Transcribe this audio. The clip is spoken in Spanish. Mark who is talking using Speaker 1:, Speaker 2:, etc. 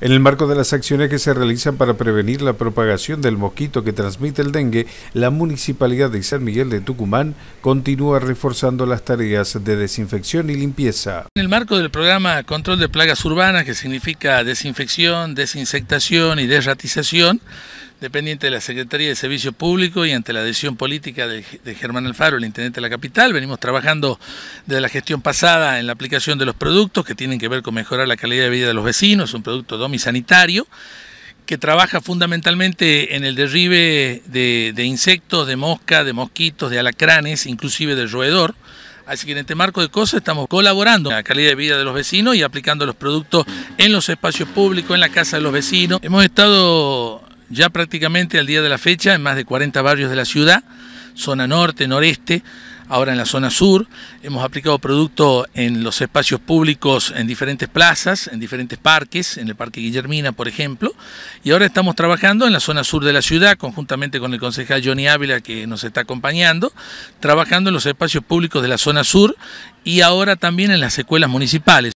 Speaker 1: En el marco de las acciones que se realizan para prevenir la propagación del mosquito que transmite el dengue, la Municipalidad de San Miguel de Tucumán continúa reforzando las tareas de desinfección y limpieza.
Speaker 2: En el marco del programa Control de Plagas Urbanas, que significa desinfección, desinsectación y desratización, dependiente de la Secretaría de Servicios Públicos... y ante la decisión política de, Germán Alfaro, el intendente de la capital. Venimos trabajando desde la gestión pasada en la aplicación de los productos que tienen que ver con mejorar la calidad de vida de los vecinos, un producto domisanitario que trabaja fundamentalmente en el derribe de, insectos, de mosca, de mosquitos, de alacranes, inclusive de roedor. Así que en este marco de cosas estamos colaborando en la calidad de vida de los vecinos y aplicando los productos en los espacios públicos, en la casa de los vecinos. Hemos estado ya prácticamente al día de la fecha en más de 40 barrios de la ciudad, zona norte, noreste, ahora en la zona sur. Hemos aplicado producto en los espacios públicos, en diferentes plazas, en diferentes parques, en el Parque Guillermina, por ejemplo. Y ahora estamos trabajando en la zona sur de la ciudad, conjuntamente con el concejal Johnny Ávila, que nos está acompañando, trabajando en los espacios públicos de la zona sur y ahora también en las secuelas municipales.